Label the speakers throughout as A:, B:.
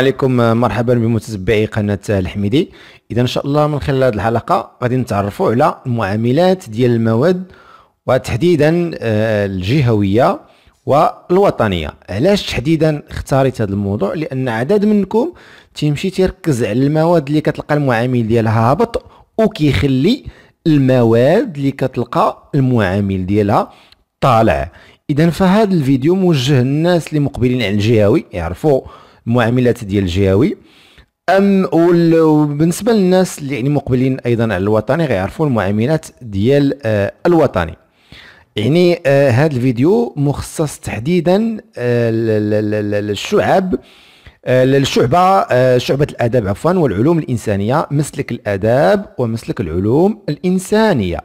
A: عليكم آه، مرحبا بمتتبعي قناه آه، الحميدي اذا ان شاء الله من خلال هذه الحلقه غادي نتعرفوا على المعاملات ديال المواد وتحديدا آه، الجهويه والوطنيه علاش تحديدا اختاريت هذا الموضوع لان عدد منكم تيمشي تيركز على المواد اللي كتلقى المعامل ديالها هابط وكيخلي المواد اللي كتلقى المعامل ديالها طالع اذا فهذا الفيديو موجه للناس اللي مقبلين على الجهوي يعرفوا المعاملات ديال الجهوي ام وبالنسبه للناس اللي يعني مقبلين ايضا على الوطني غيعرفوا المعاملات ديال آه، الوطني يعني هذا آه، الفيديو مخصص تحديدا آه، للشعب للشعبة شعبة الآداب عفوا والعلوم الإنسانية مسلك الآداب ومسلك العلوم الإنسانية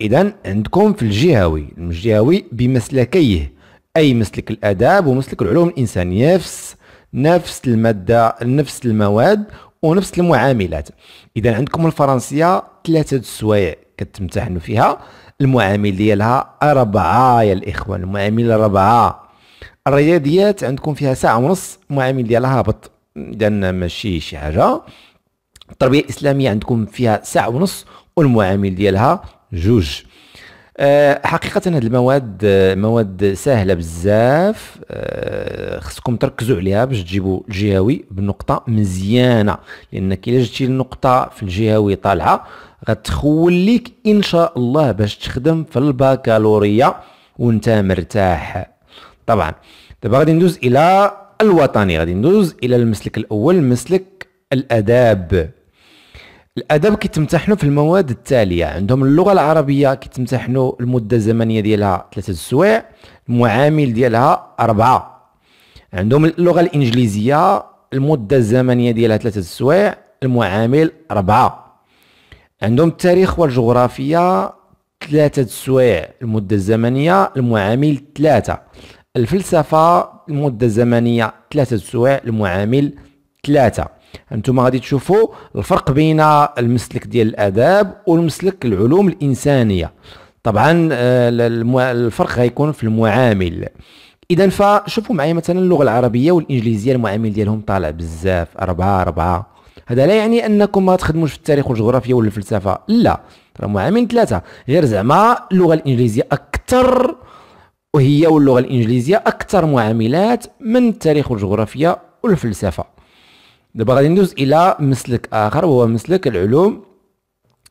A: إذا عندكم في الجهوي الجهوي بمسلكيه أي مسلك الآداب ومسلك العلوم الإنسانية في نفس الماده نفس المواد ونفس المعاملات اذا عندكم الفرنسيه ثلاثه السوايع كتمتحنوا فيها المعامل ديالها أربعة يا الإخوان المعامل أربعة الرياضيات عندكم فيها ساعة ونص المعامل ديالها هابط لأن ماشي شي حاجة التربية الإسلامية عندكم فيها ساعة ونص والمعامل ديالها جوج آه، حقيقة هاد المواد آه، مواد سهلة بزاف آه، خصكم تركزوا عليها باش تجيبوا الجهوي بنقطة مزيانة لأنك إلا جبتي النقطة في الجهوي طالعة غتخول لك إن شاء الله باش تخدم في الباكالوريا وانت مرتاح طبعا دابا غادي ندوز إلى الوطني غادي ندوز إلى المسلك الأول مسلك الآداب الادب كيتمتحنوا في المواد التاليه عندهم اللغه العربيه كيتمتحنوا المده الزمنيه ديالها ثلاثه السوايع المعامل ديالها اربعه عندهم اللغه الانجليزيه المده الزمنيه ديالها ثلاثه السوايع المعامل اربعه عندهم التاريخ والجغرافيا ثلاثه السوايع المده الزمنيه المعامل ثلاثه الفلسفه المده الزمنيه ثلاثه السوايع المعامل ثلاثه انتم غادي تشوفوا الفرق بين المسلك ديال الاداب والمسلك العلوم الانسانيه طبعا آه، الفرق غيكون في المعامل اذا فشوفوا معايا مثلا اللغه العربيه والانجليزيه المعامل ديالهم طالع بزاف أربعة أربعة هذا لا يعني انكم ما تخدموش في التاريخ والجغرافيا ولا الفلسفه لا راه معامل ثلاثه غير زعما اللغه الانجليزيه اكثر وهي واللغه الانجليزيه اكثر معاملات من التاريخ والجغرافيا والفلسفه دابا غادي ندوز الى مسلك اخر وهو مسلك العلوم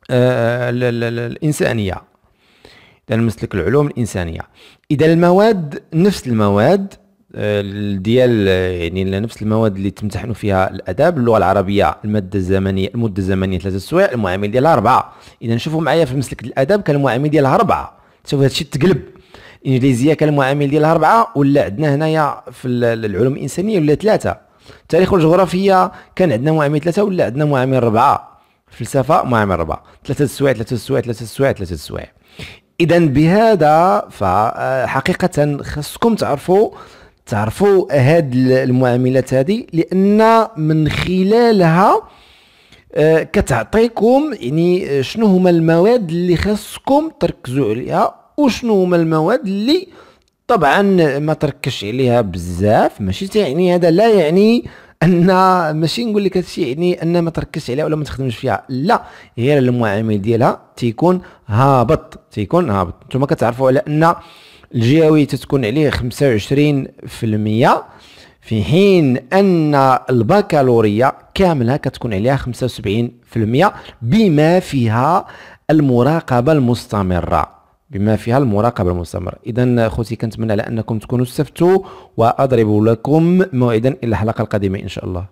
A: آه، الانسانيه اذا مسلك العلوم الانسانيه اذا المواد نفس المواد آه، ديال يعني نفس المواد اللي تمتحنوا فيها الاداب اللغه العربيه الماده الزمنيه المده الزمنيه ثلاثه سوايع المعامل ديالها اربعه اذا شوفوا معايا في مسلك الاداب كان المعامل ديالها اربعه شوف هادشي تقلب الانجليزيه كان المعامل ديالها اربعه ولا عندنا هنايا في العلوم الانسانيه ولا ثلاثه التاريخ والجغرافيا كان عندنا معامل ثلاثة ولا عندنا معامل أربعة فلسفة معامل أربعة ثلاثة السوايع ثلاثة السوايع ثلاثة السوايع ثلاثة السوايع إذا بهذا فحقيقة خاصكم تعرفوا تعرفوا هاد المعاملات هذه لأن من خلالها آه، كتعطيكم يعني شنو هما المواد اللي خاصكم تركزوا عليها وشنو هما المواد اللي طبعا ما تركش عليها بزاف ماشي يعني هذا لا يعني ان ماشي نقول لك هادشي يعني ان ما تركزش عليها ولا ما تخدمش فيها لا غير المعامل ديالها تيكون هابط تيكون هابط نتوما كتعرفوا على ان الجهوي تتكون عليه 25% في حين ان البكالوريا كاملها كتكون عليها 75% بما فيها المراقبه المستمره بما فيها المراقبه المستمره اذا خوتي كنتمنى على انكم تكونوا استفدتوا واضرب لكم موعدا الى الحلقه القادمه ان شاء الله